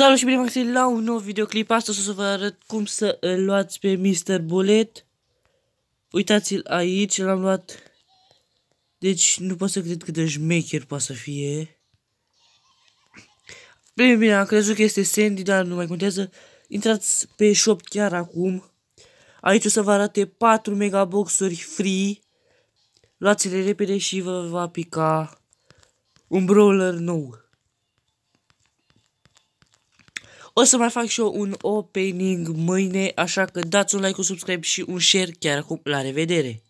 Salut și bine v-am la un nou videoclip. Astăzi o să vă arăt cum să îl luați pe Mr. Bullet. Uitați-l aici, l-am luat. Deci nu pot să cred cât de șmecher poate să fie. Bine, bine, am crezut că este Sandy, dar nu mai contează. Intrați pe shop chiar acum. Aici o să vă arate 4 megaboxuri free. Luați-le repede și vă va pica un brawler nou. O să mai fac și eu un opening mâine, așa că dați un like, un subscribe și un share chiar acum. La revedere!